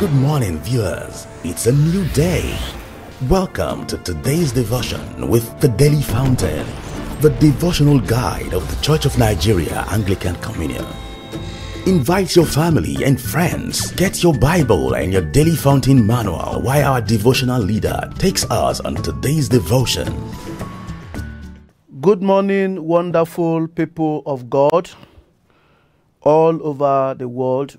Good morning, viewers. It's a new day. Welcome to today's devotion with the Daily Fountain, the devotional guide of the Church of Nigeria Anglican Communion. Invite your family and friends. Get your Bible and your Daily Fountain manual while our devotional leader takes us on today's devotion. Good morning, wonderful people of God all over the world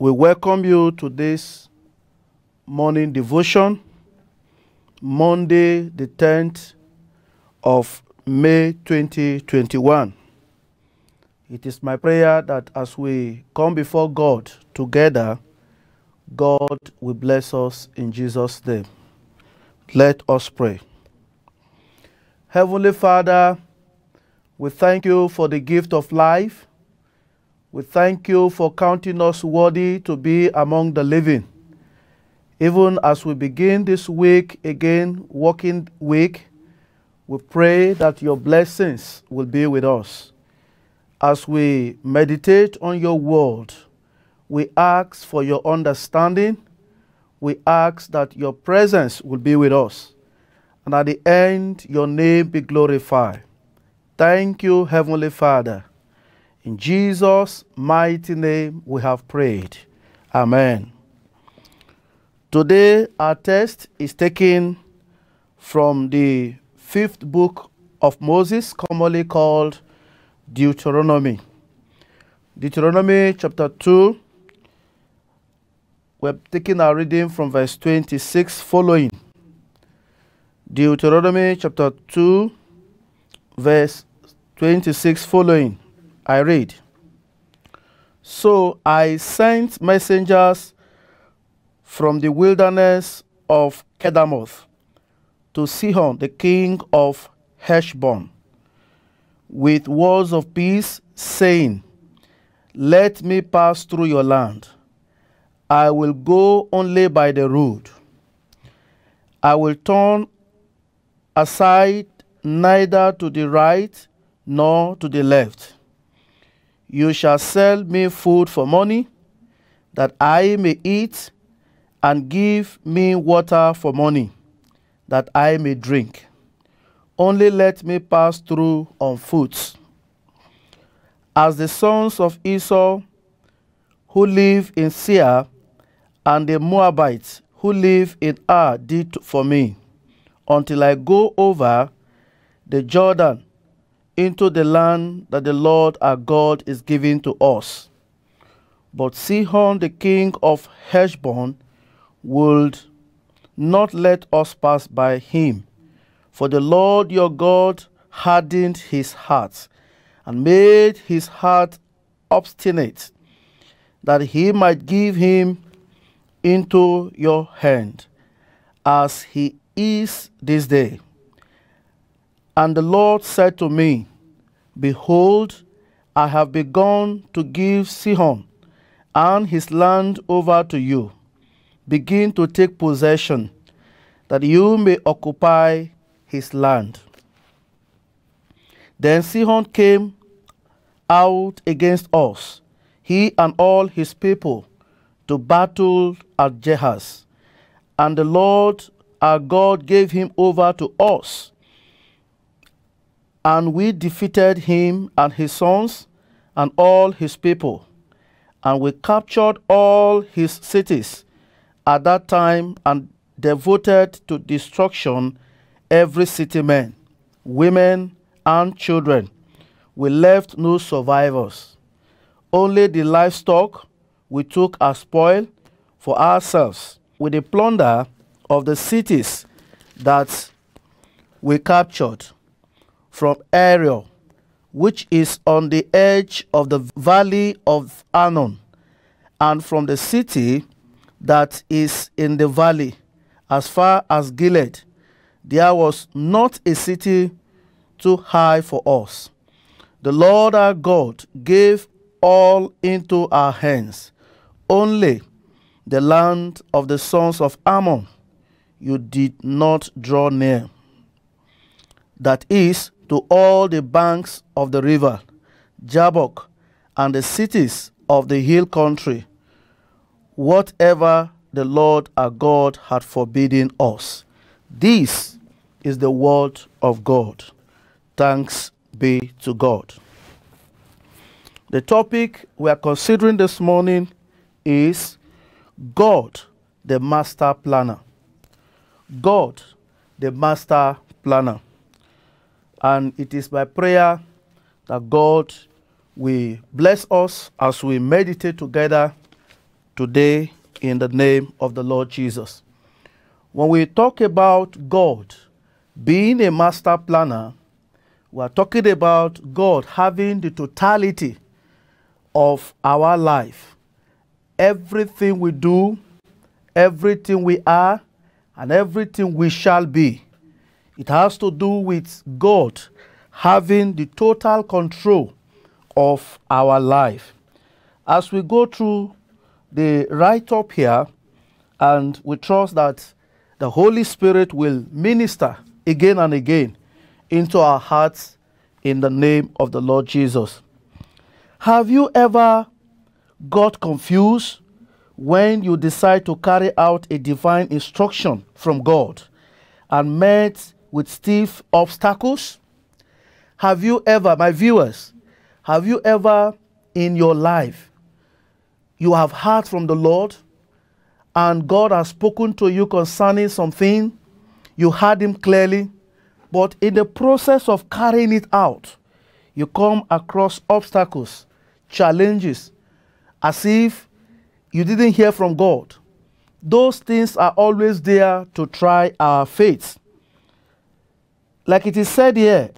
we welcome you to this morning devotion, Monday, the 10th of May 2021. It is my prayer that as we come before God together, God will bless us in Jesus' name. Let us pray. Heavenly Father, we thank you for the gift of life. We thank you for counting us worthy to be among the living. Even as we begin this week again, working week, we pray that your blessings will be with us. As we meditate on your word, we ask for your understanding. We ask that your presence will be with us. And at the end, your name be glorified. Thank you, Heavenly Father. In Jesus' mighty name we have prayed. Amen. Today our text is taken from the fifth book of Moses, commonly called Deuteronomy. Deuteronomy chapter 2, we're taking our reading from verse 26 following. Deuteronomy chapter 2, verse 26 following. I read. So I sent messengers from the wilderness of Kedamoth to Sihon, the king of Heshbon, with words of peace, saying, Let me pass through your land. I will go only by the road. I will turn aside neither to the right nor to the left. You shall sell me food for money, that I may eat, and give me water for money, that I may drink. Only let me pass through on foot. As the sons of Esau who live in Seir and the Moabites who live in Ar did for me, until I go over the Jordan into the land that the Lord our God is giving to us. But Sihon the king of Heshbon would not let us pass by him. For the Lord your God hardened his heart and made his heart obstinate, that he might give him into your hand, as he is this day. And the Lord said to me, Behold, I have begun to give Sihon and his land over to you. Begin to take possession, that you may occupy his land. Then Sihon came out against us, he and all his people, to battle at Jehaz. And the Lord our God gave him over to us and we defeated him and his sons and all his people. And we captured all his cities at that time and devoted to destruction every city man, women, and children. We left no survivors. Only the livestock we took as spoil for ourselves with the plunder of the cities that we captured from Ariel, which is on the edge of the valley of Anon, and from the city that is in the valley, as far as Gilead. There was not a city too high for us. The Lord our God gave all into our hands. Only the land of the sons of Ammon you did not draw near. That is, to all the banks of the river, Jabok, and the cities of the hill country, whatever the Lord our God had forbidden us. This is the word of God. Thanks be to God. The topic we are considering this morning is God, the master planner. God, the master planner. And it is by prayer that God will bless us as we meditate together today in the name of the Lord Jesus. When we talk about God being a master planner, we are talking about God having the totality of our life. Everything we do, everything we are, and everything we shall be it has to do with God having the total control of our life. As we go through the write up here, and we trust that the Holy Spirit will minister again and again into our hearts in the name of the Lord Jesus. Have you ever got confused when you decide to carry out a divine instruction from God and met with stiff obstacles? Have you ever, my viewers, have you ever in your life, you have heard from the Lord and God has spoken to you concerning something, you heard Him clearly, but in the process of carrying it out, you come across obstacles, challenges, as if you didn't hear from God. Those things are always there to try our faith. Like it is said here,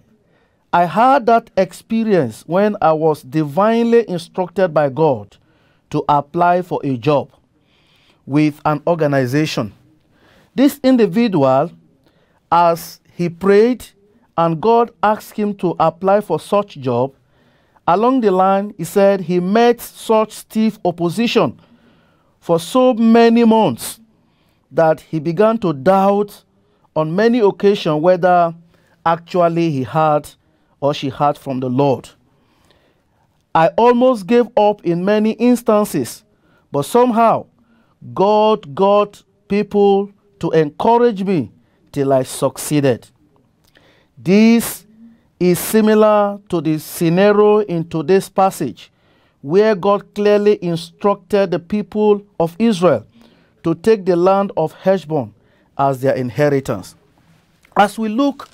I had that experience when I was divinely instructed by God to apply for a job with an organization. This individual, as he prayed and God asked him to apply for such job, along the line he said he met such stiff opposition for so many months that he began to doubt on many occasions whether actually he had or she had from the Lord. I almost gave up in many instances, but somehow God got people to encourage me till I succeeded. This is similar to the scenario in today's passage, where God clearly instructed the people of Israel to take the land of Heshbon as their inheritance. As we look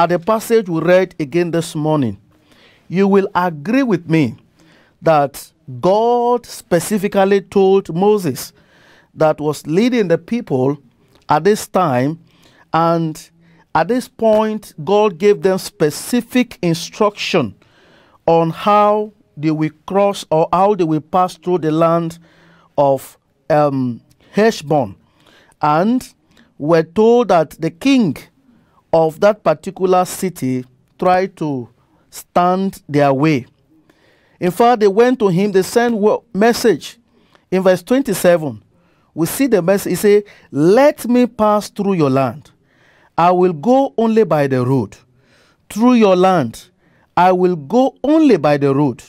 at the passage we read again this morning, you will agree with me that God specifically told Moses that was leading the people at this time and at this point God gave them specific instruction on how they will cross or how they will pass through the land of um, Heshbon and were told that the king of that particular city tried to stand their way. In fact, they went to him, they sent message. In verse 27, we see the message. He said, Let me pass through your land. I will go only by the road. Through your land, I will go only by the road.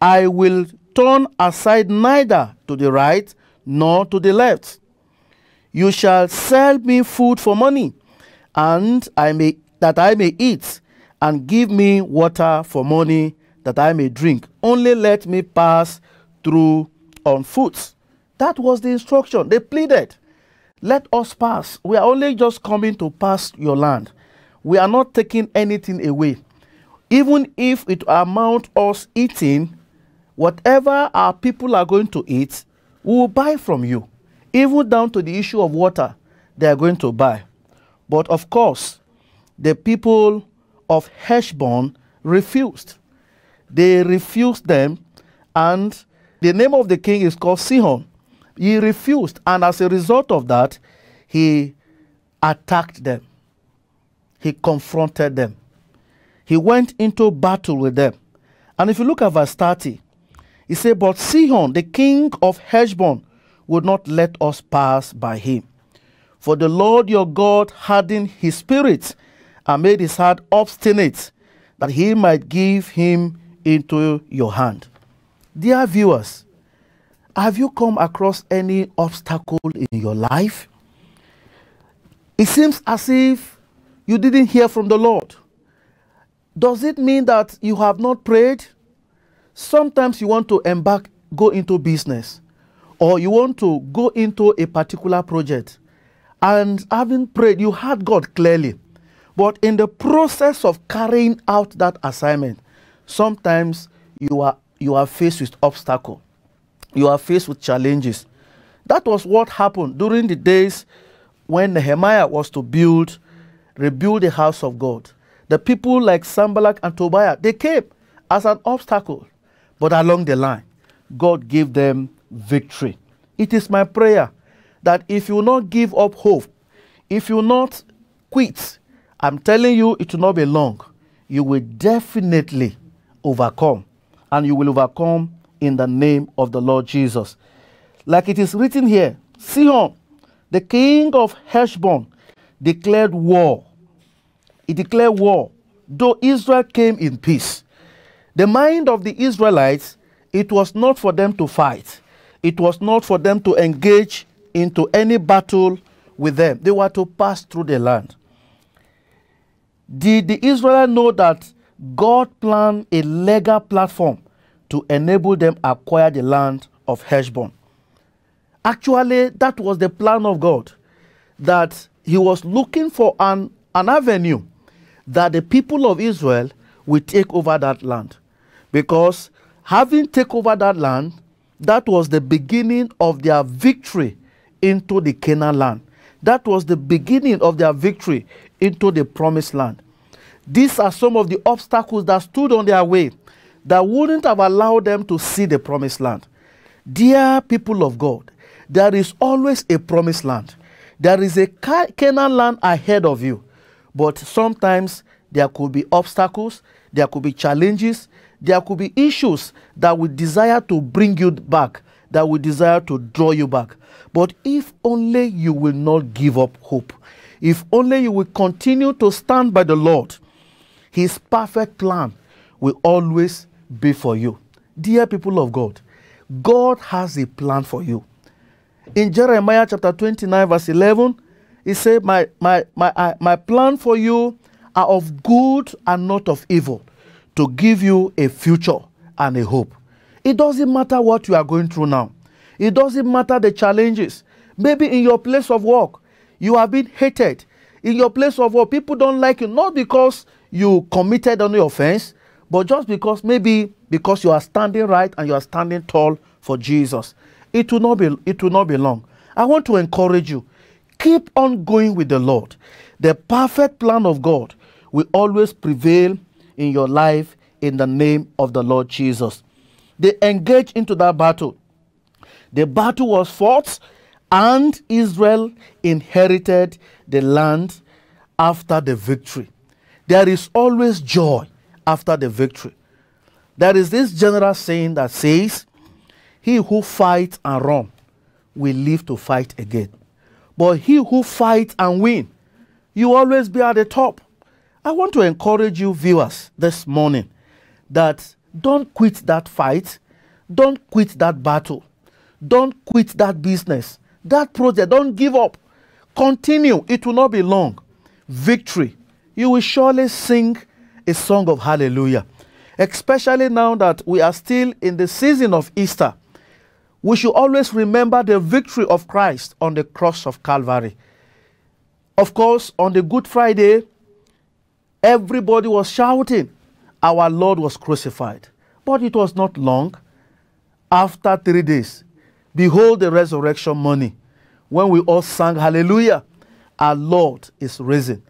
I will turn aside neither to the right nor to the left. You shall sell me food for money and I may that I may eat, and give me water for money that I may drink. Only let me pass through on foot. That was the instruction. They pleaded, Let us pass. We are only just coming to pass your land. We are not taking anything away. Even if it amount us eating, whatever our people are going to eat, we will buy from you. Even down to the issue of water, they are going to buy. But of course, the people of Heshbon refused. They refused them, and the name of the king is called Sihon. He refused, and as a result of that, he attacked them. He confronted them. He went into battle with them. And if you look at verse 30, he said, But Sihon, the king of Heshbon, would not let us pass by him. For the Lord your God hardened his spirit and made his heart obstinate, that he might give him into your hand. Dear viewers, have you come across any obstacle in your life? It seems as if you didn't hear from the Lord. Does it mean that you have not prayed? Sometimes you want to embark, go into business, or you want to go into a particular project and having prayed, you heard God clearly. But in the process of carrying out that assignment, sometimes you are, you are faced with obstacle. You are faced with challenges. That was what happened during the days when Nehemiah was to build, rebuild the house of God. The people like Sambalak and Tobiah, they came as an obstacle. But along the line, God gave them victory. It is my prayer that if you not give up hope, if you not quit, I'm telling you, it will not be long. You will definitely overcome, and you will overcome in the name of the Lord Jesus. Like it is written here, Sihon, the king of Heshbon, declared war. He declared war, though Israel came in peace. The mind of the Israelites, it was not for them to fight. It was not for them to engage into any battle with them. They were to pass through the land. Did the Israelites know that God planned a legal platform to enable them acquire the land of Heshbon? Actually, that was the plan of God, that he was looking for an, an avenue that the people of Israel would take over that land. Because having taken over that land, that was the beginning of their victory into the Canaan land. That was the beginning of their victory into the promised land. These are some of the obstacles that stood on their way that wouldn't have allowed them to see the promised land. Dear people of God, there is always a promised land. There is a Canaan land ahead of you. But sometimes there could be obstacles, there could be challenges, there could be issues that would desire to bring you back that will desire to draw you back. But if only you will not give up hope, if only you will continue to stand by the Lord, His perfect plan will always be for you. Dear people of God, God has a plan for you. In Jeremiah chapter 29, verse 11, he said, my, my, my, my plan for you are of good and not of evil, to give you a future and a hope. It doesn't matter what you are going through now. It doesn't matter the challenges. Maybe in your place of work, you have been hated. In your place of work, people don't like you, not because you committed any offense, but just because maybe because you are standing right and you are standing tall for Jesus. It will not be, it will not be long. I want to encourage you. Keep on going with the Lord. The perfect plan of God will always prevail in your life in the name of the Lord Jesus they engaged into that battle. The battle was fought, and Israel inherited the land after the victory. There is always joy after the victory. There is this general saying that says, He who fights and runs will live to fight again. But he who fights and win, you always be at the top. I want to encourage you, viewers, this morning that don't quit that fight. Don't quit that battle. Don't quit that business. That project, don't give up. Continue. It will not be long. Victory. You will surely sing a song of hallelujah. Especially now that we are still in the season of Easter, we should always remember the victory of Christ on the cross of Calvary. Of course, on the Good Friday, everybody was shouting, our Lord was crucified. But it was not long. After three days, behold the resurrection morning, when we all sang hallelujah, our Lord is risen.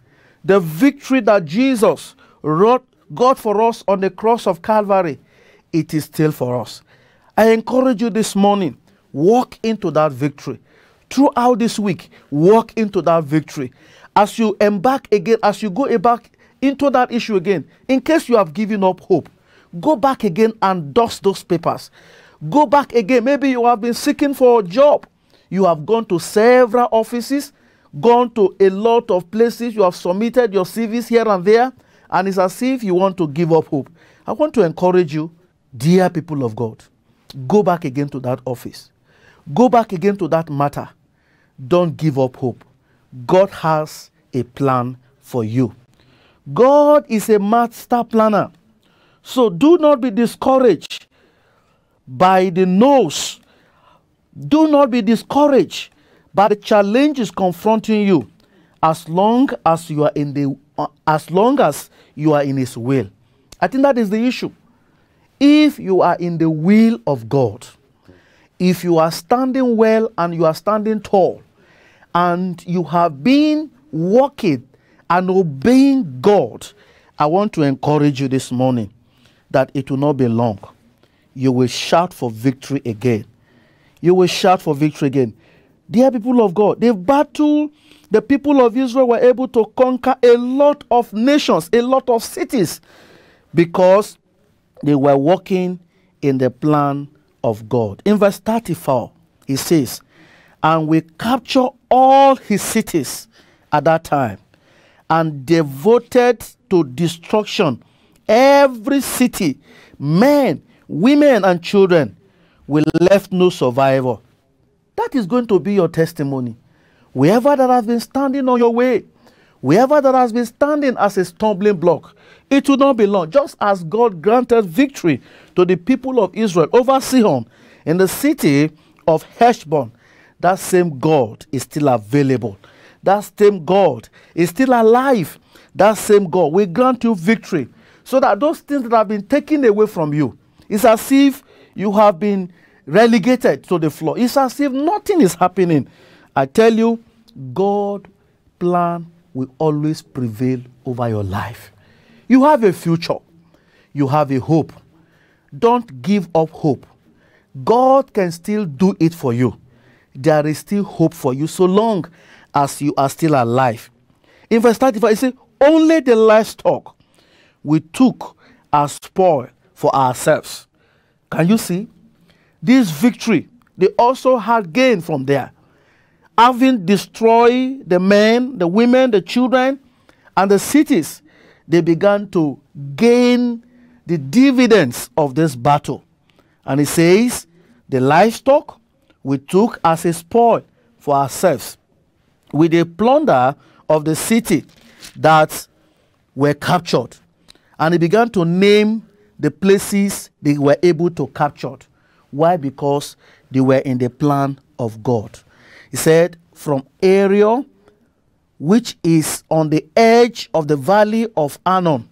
The victory that Jesus wrought God for us on the cross of Calvary, it is still for us. I encourage you this morning, walk into that victory. Throughout this week, walk into that victory. As you embark again, as you go back into that issue again. In case you have given up hope, go back again and dust those papers. Go back again. Maybe you have been seeking for a job. You have gone to several offices, gone to a lot of places. You have submitted your CVs here and there, and it's as if you want to give up hope. I want to encourage you, dear people of God, go back again to that office. Go back again to that matter. Don't give up hope. God has a plan for you. God is a master planner. So do not be discouraged by the nose. Do not be discouraged by the challenges confronting you as long as you are in the uh, as long as you are in his will. I think that is the issue. If you are in the will of God, if you are standing well and you are standing tall and you have been walking and obeying God, I want to encourage you this morning that it will not be long. You will shout for victory again. You will shout for victory again. Dear people of God, they've battled, the people of Israel were able to conquer a lot of nations, a lot of cities, because they were walking in the plan of God. In verse 34, he says, And we capture all his cities at that time and devoted to destruction every city, men, women, and children will left no survivor. That is going to be your testimony. Wherever that has been standing on your way, wherever that has been standing as a stumbling block, it will not be long. Just as God granted victory to the people of Israel over Sihon in the city of Heshbon, that same God is still available that same God is still alive. That same God will grant you victory so that those things that have been taken away from you, it's as if you have been relegated to the floor. It's as if nothing is happening. I tell you, God' plan will always prevail over your life. You have a future. You have a hope. Don't give up hope. God can still do it for you. There is still hope for you so long as you are still alive. In verse 35, it says, Only the livestock we took as spoil for ourselves. Can you see? This victory, they also had gain from there. Having destroyed the men, the women, the children, and the cities, they began to gain the dividends of this battle. And it says, the livestock we took as a spoil for ourselves, with the plunder of the city that were captured. And he began to name the places they were able to capture. Why? Because they were in the plan of God. He said, from Ariel, which is on the edge of the valley of Anon,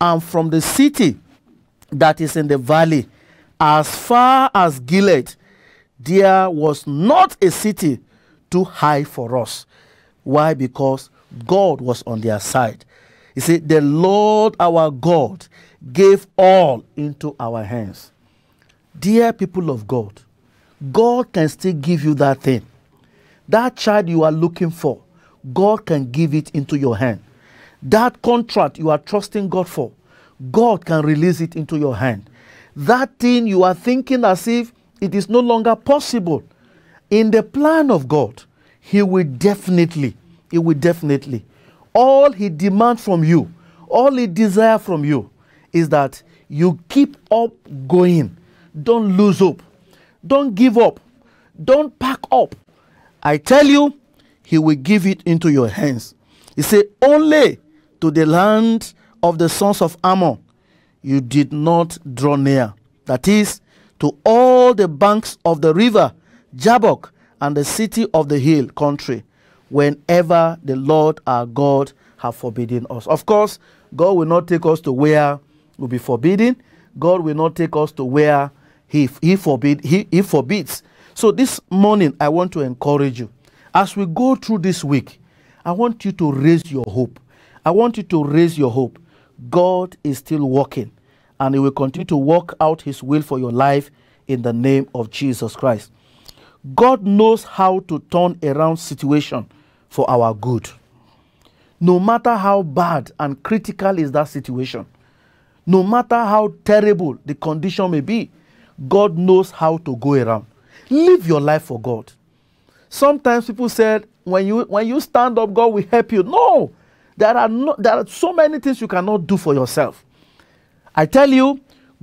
and from the city that is in the valley, as far as Gilead, there was not a city too high for us. Why? Because God was on their side. You see, the Lord our God gave all into our hands. Dear people of God, God can still give you that thing. That child you are looking for, God can give it into your hand. That contract you are trusting God for, God can release it into your hand. That thing you are thinking as if it is no longer possible, in the plan of God, He will definitely, He will definitely, all He demands from you, all He desires from you is that you keep up going. Don't lose hope. Don't give up. Don't pack up. I tell you, He will give it into your hands. He said, Only to the land of the sons of Ammon you did not draw near. That is, to all the banks of the river Jabbok, and the city of the hill country, whenever the Lord our God have forbidden us. Of course, God will not take us to where will be forbidden. God will not take us to where He He forbid He, he forbids. So this morning, I want to encourage you. As we go through this week, I want you to raise your hope. I want you to raise your hope. God is still working, and He will continue to work out His will for your life in the name of Jesus Christ. God knows how to turn around situation for our good. No matter how bad and critical is that situation, no matter how terrible the condition may be, God knows how to go around. Live your life for God. Sometimes people said, when you, when you stand up, God will help you. No, there are, no, there are so many things you cannot do for yourself. I tell you,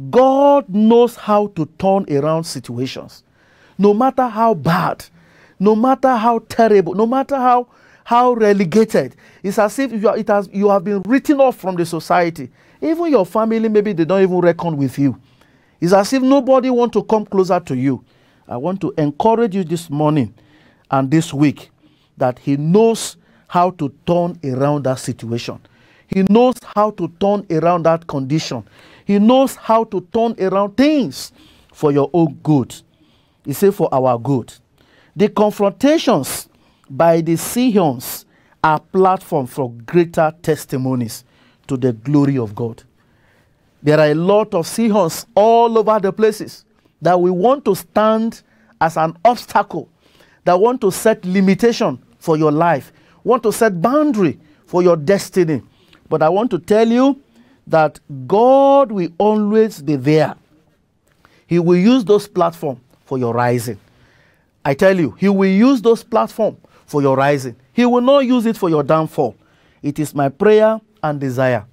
God knows how to turn around situations no matter how bad, no matter how terrible, no matter how how relegated. It's as if you, are, it has, you have been written off from the society. Even your family, maybe they don't even reckon with you. It's as if nobody want to come closer to you. I want to encourage you this morning and this week that he knows how to turn around that situation. He knows how to turn around that condition. He knows how to turn around things for your own good. He said, for our good. The confrontations by the Sihons are platform for greater testimonies to the glory of God. There are a lot of Sihons all over the places that we want to stand as an obstacle, that want to set limitation for your life, want to set boundary for your destiny. But I want to tell you that God will always be there. He will use those platforms for your rising. I tell you, he will use those platforms for your rising. He will not use it for your downfall. It is my prayer and desire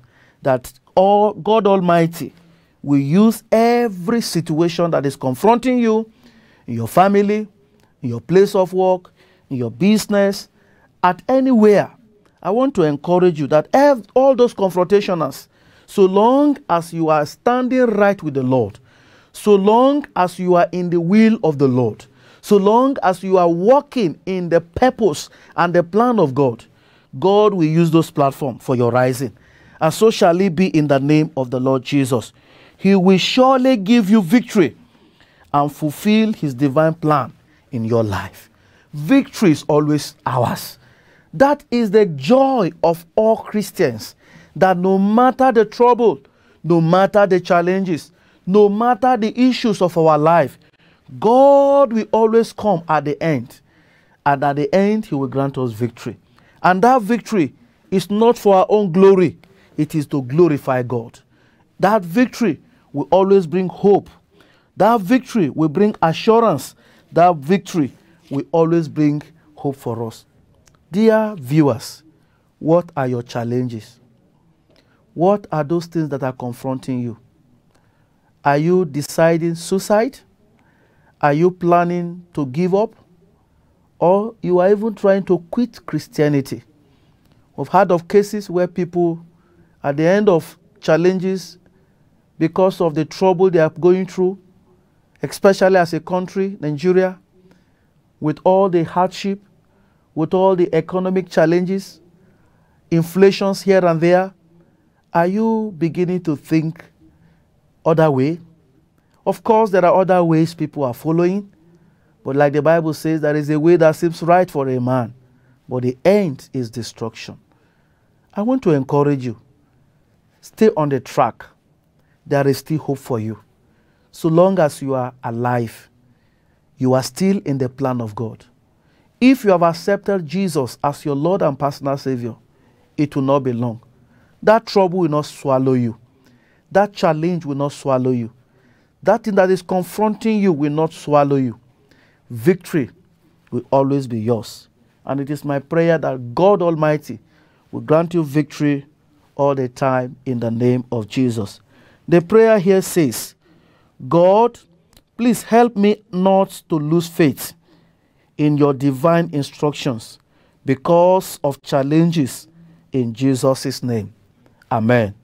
that all God Almighty will use every situation that is confronting you, in your family, in your place of work, in your business, at anywhere. I want to encourage you that all those confrontations, so long as you are standing right with the Lord, so long as you are in the will of the Lord, so long as you are walking in the purpose and the plan of God, God will use those platforms for your rising. And so shall it be in the name of the Lord Jesus. He will surely give you victory and fulfill his divine plan in your life. Victory is always ours. That is the joy of all Christians that no matter the trouble, no matter the challenges, no matter the issues of our life, God will always come at the end. And at the end, He will grant us victory. And that victory is not for our own glory, it is to glorify God. That victory will always bring hope. That victory will bring assurance. That victory will always bring hope for us. Dear viewers, what are your challenges? What are those things that are confronting you? Are you deciding suicide? Are you planning to give up? Or you are even trying to quit Christianity? We've heard of cases where people, at the end of challenges, because of the trouble they are going through, especially as a country, Nigeria, with all the hardship, with all the economic challenges, inflations here and there, are you beginning to think other way. Of course, there are other ways people are following. But like the Bible says, there is a way that seems right for a man, but the end is destruction. I want to encourage you. Stay on the track. There is still hope for you. So long as you are alive, you are still in the plan of God. If you have accepted Jesus as your Lord and personal Savior, it will not be long. That trouble will not swallow you that challenge will not swallow you. That thing that is confronting you will not swallow you. Victory will always be yours. And it is my prayer that God Almighty will grant you victory all the time in the name of Jesus. The prayer here says, God, please help me not to lose faith in your divine instructions because of challenges in Jesus' name. Amen.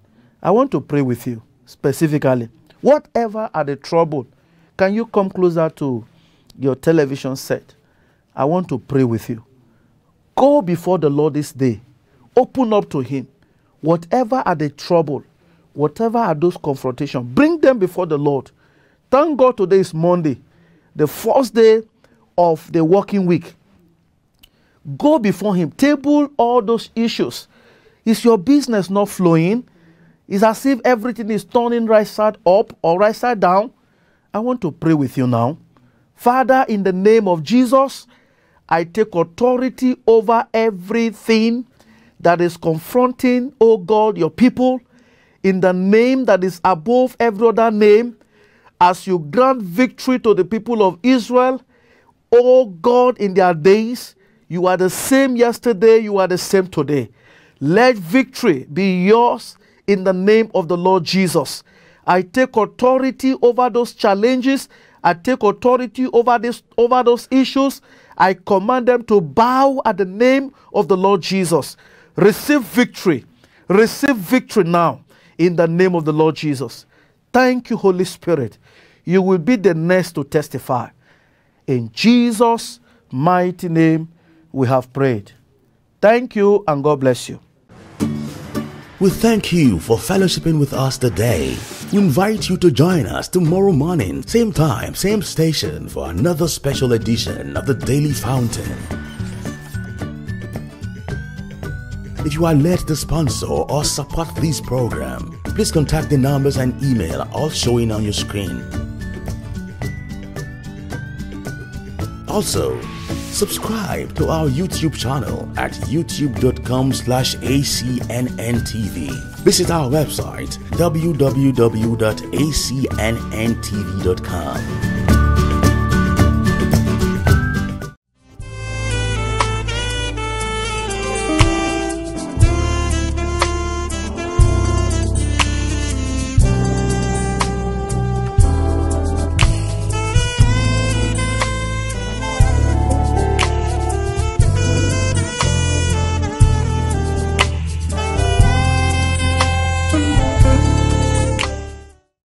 I want to pray with you specifically. Whatever are the trouble, can you come closer to your television set? I want to pray with you. Go before the Lord this day. Open up to Him. Whatever are the trouble, whatever are those confrontations, bring them before the Lord. Thank God today is Monday, the first day of the working week. Go before Him. Table all those issues. Is your business not flowing? It's as if everything is turning right side up or right side down. I want to pray with you now. Father, in the name of Jesus, I take authority over everything that is confronting, oh God, your people, in the name that is above every other name, as you grant victory to the people of Israel, oh God, in their days. You are the same yesterday, you are the same today. Let victory be yours in the name of the Lord Jesus. I take authority over those challenges. I take authority over, this, over those issues. I command them to bow at the name of the Lord Jesus. Receive victory. Receive victory now in the name of the Lord Jesus. Thank you, Holy Spirit. You will be the next to testify. In Jesus' mighty name, we have prayed. Thank you and God bless you. We thank you for fellowshipping with us today. We invite you to join us tomorrow morning, same time, same station, for another special edition of the Daily Fountain. If you are led to sponsor or support this program, please contact the numbers and email all showing on your screen. Also, subscribe to our YouTube channel at youtube.com facebook.com slash acnntv. Visit our website www.acnntv.com.